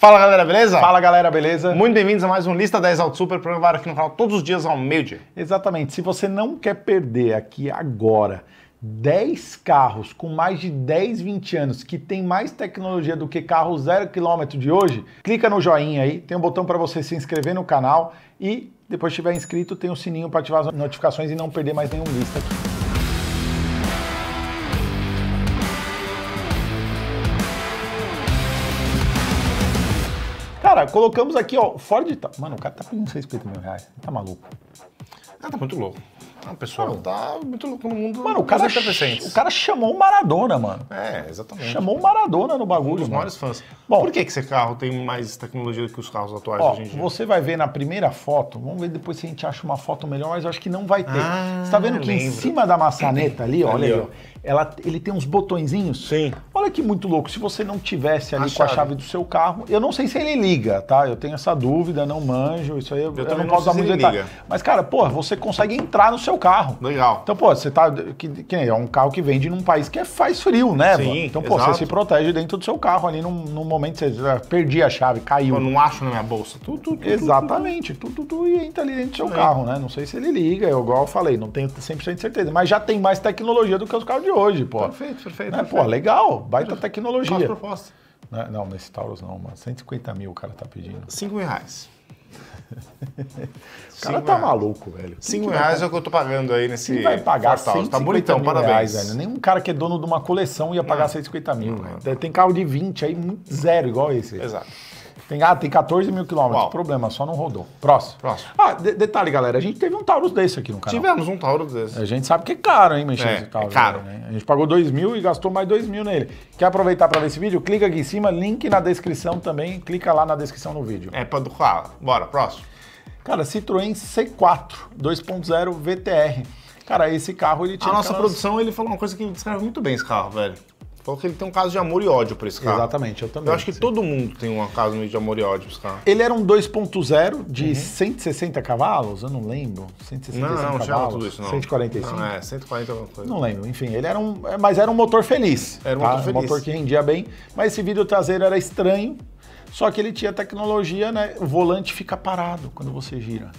Fala galera, beleza? Fala galera, beleza? Muito bem-vindos a mais um Lista 10 Auto Super, programa aqui no canal todos os dias ao meio-dia. Exatamente. Se você não quer perder aqui agora 10 carros com mais de 10, 20 anos que tem mais tecnologia do que carro zero quilômetro de hoje, clica no joinha aí, tem um botão para você se inscrever no canal e depois que estiver inscrito tem o um sininho para ativar as notificações e não perder mais nenhum lista aqui. Cara, colocamos aqui, ó, Ford. Mano, o cara tá pedindo 650 mil reais. Tá maluco. Ah, tá muito louco. O é pessoal tá muito louco no mundo. Mano, o cara, o cara chamou o Maradona, mano. É, exatamente. Chamou o Maradona no bagulho. Um dos mano. maiores fãs. Bom, Por que, que esse carro tem mais tecnologia do que os carros atuais ó, hoje em dia? Você vai ver na primeira foto, vamos ver depois se a gente acha uma foto melhor, mas eu acho que não vai ter. Ah, você tá vendo que lembro. em cima da maçaneta ali, ali, olha ali, ó. Ela, ele tem uns botõezinhos. Sim. Olha que muito louco, se você não tivesse ali a com a chave do seu carro, eu não sei se ele liga, tá? Eu tenho essa dúvida, não manjo, isso aí eu, eu, não posso dar muito detalhe. Liga. Mas, cara, pô, você consegue entrar no seu carro. Legal. Então, pô, você tá. Que, que é um carro que vende num país que é, faz frio, né? Sim, então, pô, exato. você se protege dentro do seu carro ali num, num momento que você ah, perdi a chave, caiu. Eu não acho na minha bolsa. Tu, tu, tu, Exatamente, tu, tu, tu, e entra ali dentro do seu carro, né? Não sei se ele liga, eu, igual eu falei, não tenho 100% de certeza. Mas já tem mais tecnologia do que os carros de hoje, pô. Perfeito, perfeito. Né? perfeito. Pô, legal baita tecnologia. Faço proposta. Né? Não, nesse Taurus não, mano. 150 mil o cara tá pedindo. 5 mil reais. o cara tá reais. maluco, velho. 5 reais vai... é o que eu tô pagando aí nesse. Quem vai pagar Taurus? Tá bonitão, mil parabéns. Reais, velho. Nenhum cara que é dono de uma coleção ia pagar não. 150 mil. Não, não. Tem carro de 20 aí, zero, igual esse. Exato. Tem, ah, tem 14 mil quilômetros. Problema, só não rodou. Próximo. Próximo. Ah, de, detalhe, galera, a gente teve um Taurus desse aqui no canal. Tivemos um Taurus desse. A gente sabe que é caro, hein, mexer é, Taurus. É caro. Né? A gente pagou 2 mil e gastou mais 2 mil nele. Quer aproveitar para ver esse vídeo? Clica aqui em cima, link na descrição também. Clica lá na descrição no vídeo. É, para do qual? Bora, próximo. Cara, Citroën C4 2.0 VTR. Cara, esse carro ele tinha. A nossa aquelas... produção ele falou uma coisa que descreve muito bem esse carro, velho. Falou que ele tem um caso de amor e ódio pra esse cara. Exatamente, eu também. Eu acho que sim. todo mundo tem um caso meio de amor e ódio pra esse cara. Ele era um 2.0 de uhum. 160 cavalos? Eu não lembro. 165 não, não, cavalos. Não, tudo isso, não. 145? Não, é, 140 alguma coisa. Não lembro, enfim. Ele era um... É, mas era um motor feliz. Era um tá? motor feliz. Um motor que rendia bem. Mas esse vidro traseiro era estranho. Só que ele tinha tecnologia, né? O volante fica parado quando você gira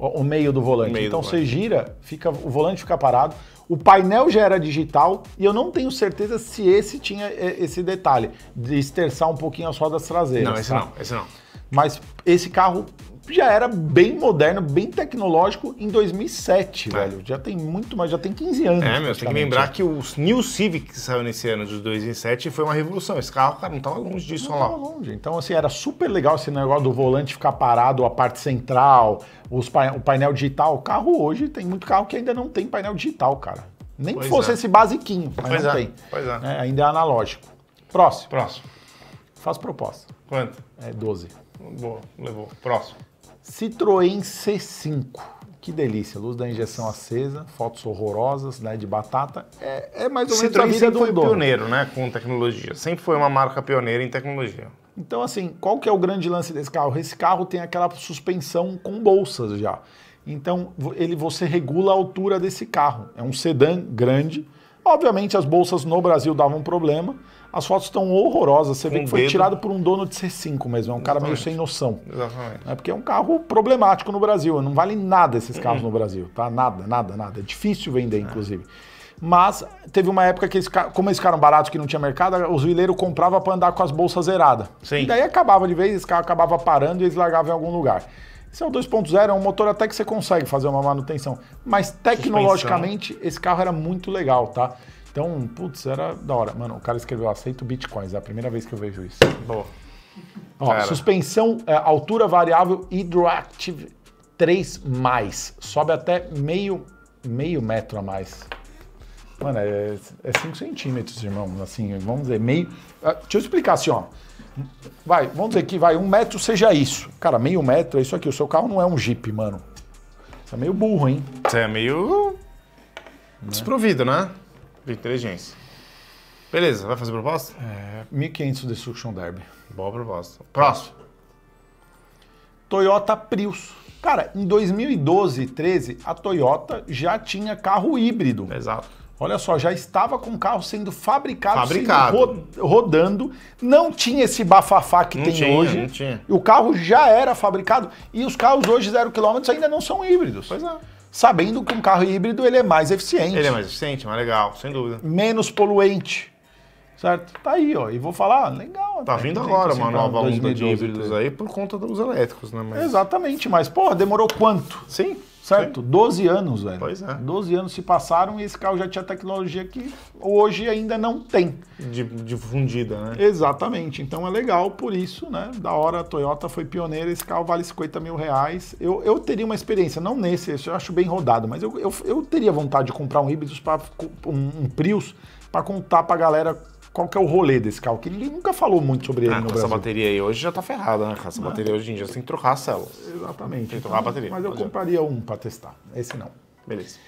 o meio do volante. Meio então do você volante. gira, fica, o volante fica parado. O painel já era digital e eu não tenho certeza se esse tinha é, esse detalhe de esterçar um pouquinho as rodas traseiras. Não, esse tá? não, esse não. Mas esse carro já era bem moderno, bem tecnológico em 2007, é. velho. Já tem muito mais, já tem 15 anos. É, meu, tem que lembrar que o New Civic que saiu nesse ano de 2007 foi uma revolução. Esse carro, cara, não estava longe disso não lá. longe. Então, assim, era super legal esse negócio do volante ficar parado, a parte central, os pa o painel digital. O carro hoje, tem muito carro que ainda não tem painel digital, cara. Nem pois que fosse é. esse basiquinho, mas pois não é. tem. Pois é. é. Ainda é analógico. Próximo. Próximo. Faz proposta. Quanto? É 12. Boa, levou. Próximo. Citroën C5. Que delícia, luz da injeção acesa, fotos horrorosas, né, de batata. É, é mais ou menos Citroën a vida sempre do foi dono. pioneiro, né, com tecnologia. Sempre foi uma marca pioneira em tecnologia. Então, assim, qual que é o grande lance desse carro? Esse carro tem aquela suspensão com bolsas já. Então, ele você regula a altura desse carro. É um sedã grande, Obviamente as bolsas no Brasil davam problema. As fotos estão horrorosas. Você Com vê que foi dedo. tirado por um dono de C5 mesmo. É um Exatamente. cara meio sem noção. Exatamente. É porque é um carro problemático no Brasil. Não vale nada esses uhum. carros uhum. no Brasil, tá? Nada, nada, nada. É difícil vender, é. inclusive. Mas teve uma época que, eles, como eles ficaram baratos, que não tinha mercado, os vileiros compravam para andar com as bolsas zeradas. Sim. E daí acabava de vez, esse carro acabava parando e eles largavam em algum lugar. Se é um 2.0, é um motor até que você consegue fazer uma manutenção. Mas tecnologicamente, Suspensão. esse carro era muito legal, tá? Então, putz, era da hora. Mano, o cara escreveu aceito bitcoins, é a primeira vez que eu vejo isso. Boa. Ó, suspensão, é, altura variável Hydroactive 3+, sobe até meio, meio metro a mais. Mano, é 5 é centímetros, irmão. Assim, vamos dizer, meio. Ah, deixa eu explicar assim, ó. Vai, vamos dizer que vai, um metro seja isso. Cara, meio metro é isso aqui. O seu carro não é um Jeep, mano. Você é meio burro, hein? Você é meio. Né? desprovido, né? De inteligência. Beleza, vai fazer proposta? É, 1500 Destruction Derby. Boa proposta. Próximo. Toyota Prius. Cara, em 2012 e 13, a Toyota já tinha carro híbrido. Exato. Olha só, já estava com o carro sendo fabricado, fabricado. Sendo rodando, não tinha esse bafafá que não tem tinha, hoje. Não tinha. O carro já era fabricado e os carros hoje zero quilômetros ainda não são híbridos. Pois é. Sabendo que um carro híbrido ele é mais eficiente. Ele é mais eficiente, mais legal, sem dúvida. Menos poluente. Certo? Tá aí, ó. E vou falar, ah, legal. Tá né? vindo agora uma nova onda de híbridos aí por conta dos elétricos, né? Mas... Exatamente, mas, porra, demorou quanto? Sim. Certo? Sim. 12 anos, velho. Pois é. 12 anos se passaram e esse carro já tinha tecnologia que hoje ainda não tem. Difundida, né? Exatamente. Então é legal por isso, né? Da hora a Toyota foi pioneira, esse carro vale 50 mil reais. Eu, eu teria uma experiência, não nesse, esse eu acho bem rodado, mas eu, eu, eu teria vontade de comprar um híbrido, um, um Prius, para contar para a galera qual que é o rolê desse carro? Que ele nunca falou muito sobre ele ah, no Brasil. Essa bateria aí hoje já tá ferrada, né? Essa bateria hoje em dia você tem que trocar as células. Exatamente. Tem que trocar então, a bateria. Mas eu compraria um para testar. Esse não. Beleza.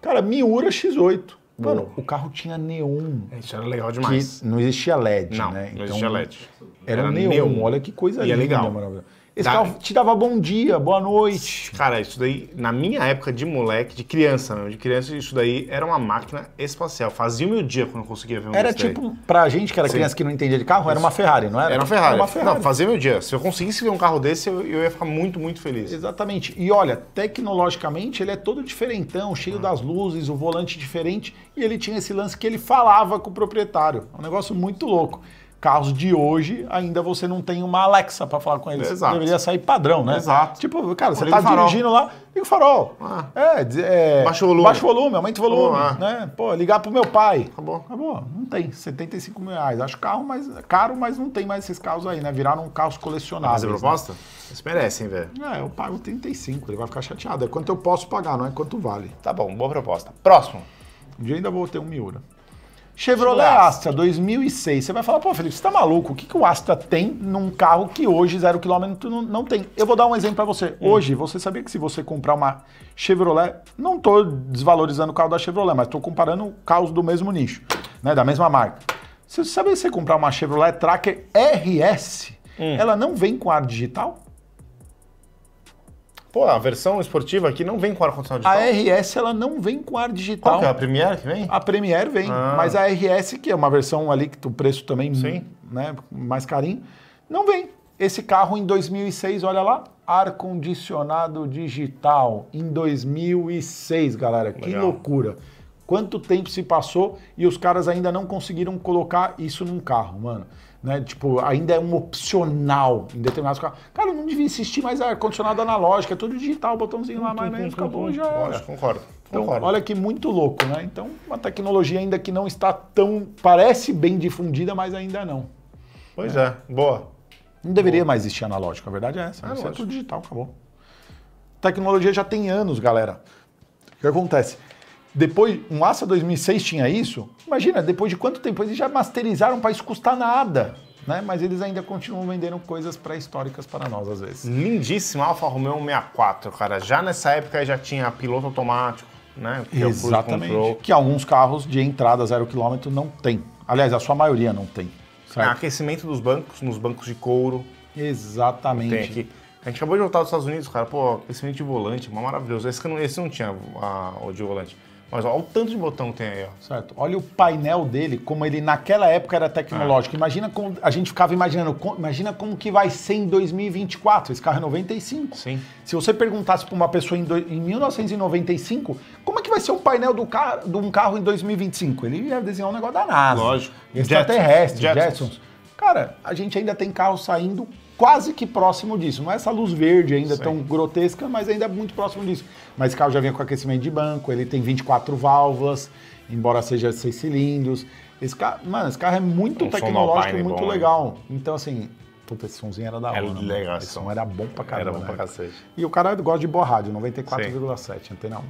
Cara, Miura X8. Mano, o carro tinha neon. Isso era legal demais. não existia LED, não, né? Então, não existia LED. Era, era neon. neon. Olha que coisa e é linda. E é legal. Maravilha. Esse da... carro te dava bom dia, boa noite. Cara, isso daí, na minha época de moleque, de criança mesmo, de criança, isso daí era uma máquina espacial. Fazia o meu dia quando eu conseguia ver um Era tipo, daí. pra gente que era Sim. criança que não entendia de carro, era uma Ferrari, não era? Era uma Ferrari. Era uma Ferrari. Não, fazia meu dia. Se eu conseguisse ver um carro desse, eu, eu, ia ficar muito, muito feliz. Exatamente. E olha, tecnologicamente, ele é todo diferentão, cheio hum. das luzes, o volante diferente, e ele tinha esse lance que ele falava com o proprietário. É um negócio muito louco carros de hoje, ainda você não tem uma Alexa para falar com eles. Exato. Deveria sair padrão, né? Exato. Tipo, cara, você, você tá dirigindo lá, liga o farol. Ah. É, é, baixo volume. Baixo volume, aumenta o volume. É. né? Pô, ligar pro meu pai. Acabou. Acabou. Não tem. 75 mil reais. Acho carro mais, caro, mas não tem mais esses carros aí, né? Viraram um carros ah, colecionáveis. Fazer é né? proposta? Né? merecem, velho. É, eu pago 35, ele vai ficar chateado. É quanto eu posso pagar, não é quanto vale. Tá bom, boa proposta. Próximo. Um dia ainda vou ter um Miura. Chevrolet Astra 2006. Você vai falar, pô, Felipe, você tá maluco? O que, que o Astra tem num carro que hoje zero quilômetro não tem? Eu vou dar um exemplo para você. Hum. Hoje, você sabia que se você comprar uma Chevrolet, não tô desvalorizando o carro da Chevrolet, mas tô comparando carros do mesmo nicho, né, da mesma marca. Se você sabia que você comprar uma Chevrolet Tracker RS, hum. ela não vem com ar digital? Pô, a versão esportiva aqui não vem com ar-condicionado digital? A RS, ela não vem com ar digital. Qual que é? A Premiere que vem? A Premiere vem, ah. mas a RS, que é uma versão ali que o preço também Sim. Né, mais carinho, não vem. Esse carro em 2006, olha lá, ar-condicionado digital em 2006, galera. Legal. Que loucura. Quanto tempo se passou e os caras ainda não conseguiram colocar isso num carro, mano né? Tipo, ainda é um opcional em determinados casos. Cara, não devia insistir mais é ar-condicionado analógico, é tudo digital, botãozinho lá, mas menos, acabou, já Lógico, Concordo. Então, concordo. olha que muito louco, né? Então, uma tecnologia ainda que não está tão, parece bem difundida, mas ainda não. Pois é, é. boa. Não deveria boa. mais existir analógico, a verdade é essa. É, é tudo digital, acabou. Tecnologia já tem anos, galera. O que acontece? Depois, um ASA 2006 tinha isso. Imagina, depois de quanto tempo? Eles já masterizaram para isso custar nada. Né? Mas eles ainda continuam vendendo coisas pré-históricas para nós, às vezes. Lindíssimo Alfa Romeo 64, cara. Já nessa época já tinha piloto automático, né? Que é Exatamente. Que alguns carros de entrada zero quilômetro não tem. Aliás, a sua maioria não tem. Certo? Ah, aquecimento dos bancos, nos bancos de couro. Exatamente. Tem aqui. A gente acabou de voltar dos Estados Unidos, cara. Pô, aquecimento de volante, maravilhoso. Esse não, esse não tinha a, ah, o de volante. Mas olha o tanto de botão que tem aí, ó. Certo. Olha o painel dele, como ele naquela época era tecnológico. É. Imagina como a gente ficava imaginando, imagina como que vai ser em 2024. Esse carro é 95. Sim. Se você perguntasse para uma pessoa em, do, em 1995, como é que vai ser o painel do carro, de um carro em 2025? Ele ia desenhar um negócio da NASA. Lógico. Extraterrestre, Jetsons. Jetsons. Cara, a gente ainda tem carro saindo quase que próximo disso. Não é essa luz verde ainda Sim. tão grotesca, mas ainda é muito próximo disso. Mas esse carro já vinha com aquecimento de banco, ele tem 24 válvulas, embora seja seis cilindros. Esse carro, mano, esse carro é muito um tecnológico, muito bom, né? legal. Né? Então, assim, puta, esse somzinho era da é hora. Era legal. Esse som era bom pra caramba. Era bom pra né? cacete. E o cara gosta de boa rádio, 94,7, antena 1.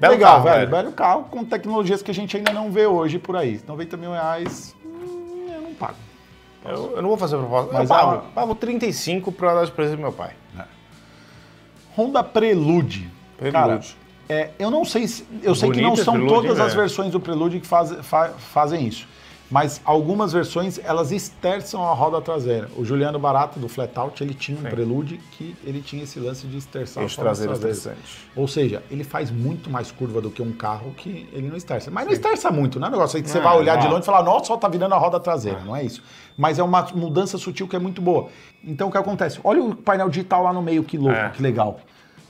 Belo legal, carro, velho, velho. carro com tecnologias que a gente ainda não vê hoje por aí. 90 mil reais, hum, eu não pago. Eu, eu, não vou fazer proposta, mas eu pago, a... pago 35 para dar de presente pro meu pai. É. Honda Prelude. Prelude. Cara, é, eu não sei se, eu Bonita sei que não são Prelude, todas né? as versões do Prelude que faz, fa, fazem isso mas algumas versões elas esterçam a roda traseira. O Juliano Barato do Flatout, ele tinha um Sim. Prelude que ele tinha esse lance de esterçar a roda traseira. Ou seja, ele faz muito mais curva do que um carro que ele não esterça. Mas Sim. não esterça muito, não é um negócio aí que não, você vai olhar não. de longe e falar, nossa, só tá virando a roda traseira, não. É. não é isso. Mas é uma mudança sutil que é muito boa. Então o que acontece? Olha o painel digital lá no meio, que louco, é. que legal.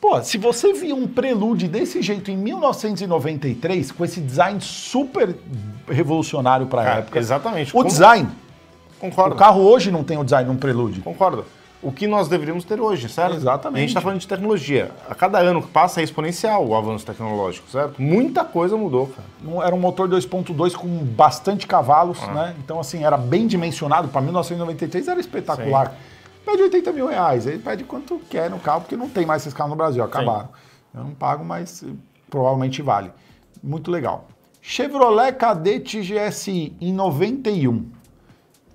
Pô, se você via um Prelude desse jeito em 1993, com esse design super revolucionário para a época. Exatamente. O Concordo. design. Concordo. O carro hoje não tem o design de um Prelude. Concordo. O que nós deveríamos ter hoje, certo? Exatamente. A gente está falando de tecnologia. A cada ano que passa é exponencial o avanço tecnológico, certo? Muita coisa mudou, cara. Era um motor 2.2 com bastante cavalos, ah. né? Então, assim, era bem dimensionado. Para 1993 era espetacular. Sim. Pede 80 mil reais. Ele pede quanto quer no carro, porque não tem mais esses carros no Brasil, acabaram. Sim. Eu não pago, mas eh, provavelmente vale. Muito legal. Chevrolet Cadete GSI em 91.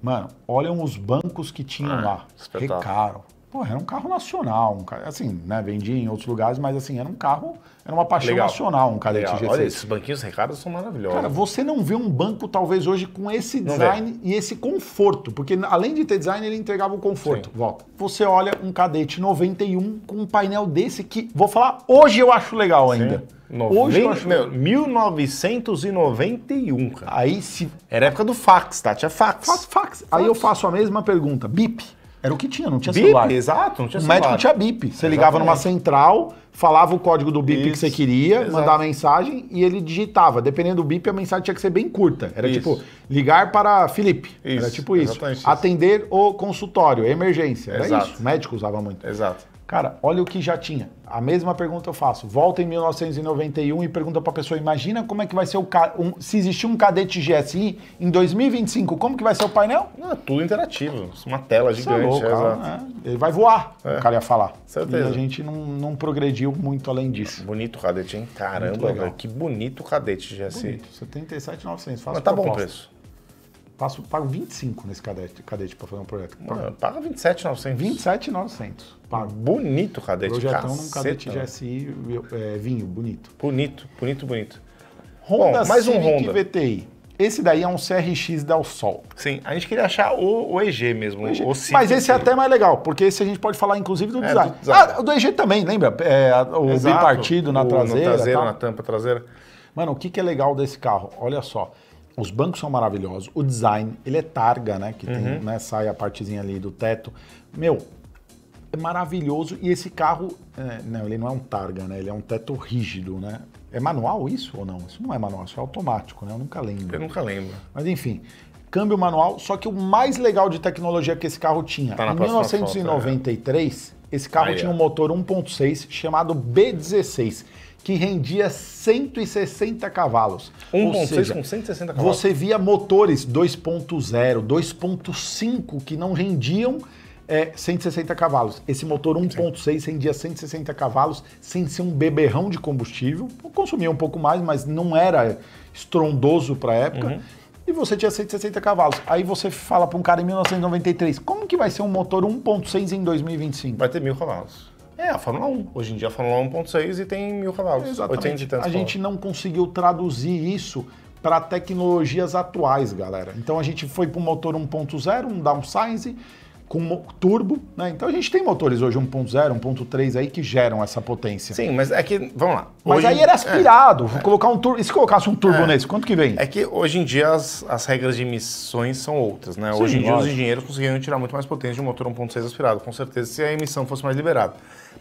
Mano, olham os bancos que tinham ah, lá. Espetáculo. Recaro. Pô, era um carro nacional, um carro, assim, né? Vendia em outros lugares, mas assim, era um carro, era uma paixão Legal. nacional, um cadete Legal. G6. Olha, esses banquinhos recados são maravilhosos. Cara, você não vê um banco, talvez, hoje com esse design e esse conforto, porque além de ter design, ele entregava o conforto. Sim. Volta. Você olha um cadete 91 com um painel desse que, vou falar, hoje eu acho legal ainda. Sim. Hoje eu acho... Meu, 1991, cara. Aí se... Era época do fax, tá? Tinha fax. Fax, fax. fax. Aí eu faço a mesma pergunta. Bip. Era o que tinha, não tinha bip, celular. exato, não tinha o celular. O médico tinha bip. Você Exatamente. ligava numa central, falava o código do bip que você queria, Exato. mandava a mensagem e ele digitava. Dependendo do bip, a mensagem tinha que ser bem curta. Era tipo, Isso. tipo, ligar para Felipe. Isso. Era tipo isso. Atender o consultório, emergência. Era Exato. isso. O médico usava muito. Exato. Cara, olha o que já tinha. A mesma pergunta eu faço. Volta em 1991 e pergunta para a pessoa: imagina como é que vai ser o um... se existir um cadete GSI em 2025, como que vai ser o painel? Não, é tudo interativo, uma tela de é gigante. Ah, é louco, cara, Ele vai voar, é. o cara ia falar. Certeza. E a gente não, não progrediu muito além disso. Bonito o cadete, hein? Caramba, velho, que bonito o cadete GSI. Bonito. 77,900. Mas tá proposta. bom o preço passo, pago 25 nesse cadete, cadete para fazer um projeto. Pago. Paga 27,900. 27,900. Pago. Bonito cadete, Projetão num cadete de é, vinho, bonito. Bonito, bonito, bonito. Honda Bom, mais Civic um Honda. VTI. Esse daí é um CRX Del Sol. Sim, a gente queria achar o, o EG mesmo. O EG. O Civic, Mas esse é até mais legal, porque esse a gente pode falar inclusive do é, design. Do design. Ah, do EG também, lembra? É, o Exato, bipartido na o, traseira. No traseiro, tá? na tampa traseira. Mano, o que, que é legal desse carro? Olha só. Os bancos são maravilhosos. O design, ele é targa, né? Que tem, uhum. né, sai a partezinha ali do teto. Meu, é maravilhoso. E esse carro, é, não, ele não é um targa, né? Ele é um teto rígido, né? É manual isso ou não? Isso não é manual, isso é automático, né? Eu nunca lembro. Eu nunca lembro. Mas enfim, câmbio manual. Só que o mais legal de tecnologia que esse carro tinha, tá em 1993, foto, é. esse carro Aí tinha é. um motor 1.6 chamado B16 que rendia 160 cavalos. 1.6 com 160 cavalos. Você via motores 2.0, 2.5 que não rendiam é, 160 cavalos. Esse motor 1.6 rendia 160 cavalos sem ser um beberrão de combustível. Consumia um pouco mais, mas não era estrondoso para a época. Uhum. E você tinha 160 cavalos. Aí você fala para um cara em 1993, como que vai ser um motor 1.6 em 2025? Vai ter mil cavalos. É, a Fórmula 1. Hoje em dia a Fórmula 1.6 e tem mil cavalos. Exatamente. a gente não conseguiu traduzir isso para tecnologias atuais, galera. Então a gente foi para um motor 1.0, um downsize, com turbo, né? Então a gente tem motores hoje 1.0, 1.3 aí que geram essa potência. Sim, mas é que, vamos lá. Mas hoje, aí era aspirado, é, colocar um turbo, e se colocasse um turbo é, nesse, quanto que vem? É que hoje em dia as, as regras de emissões são outras, né? Sim, hoje em lógico. dia os engenheiros conseguiram tirar muito mais potência de um motor 1.6 aspirado, com certeza, se a emissão fosse mais liberada.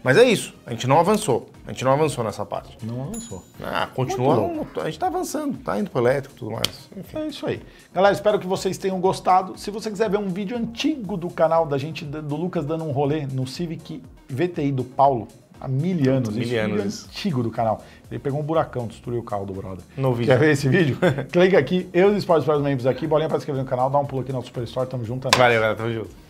Mas é isso, a gente não avançou. A gente não avançou nessa parte. Não avançou. Ah, continua. A gente tá avançando, tá indo pro elétrico e tudo mais. Enfim. É isso aí. Galera, espero que vocês tenham gostado. Se você quiser ver um vídeo antigo do canal da gente, do Lucas dando um rolê no Civic VTI do Paulo, há mil anos. É mil isso, anos. Vídeo antigo do canal. Ele pegou um buracão, destruiu o carro do brother. No vídeo. Quer ver esse vídeo? Clica aqui, eu e os Sports para os membros aqui, bolinha para se inscrever no canal, dá um pulo aqui na Super Store, tamo junto. É Valeu, galera, tamo junto.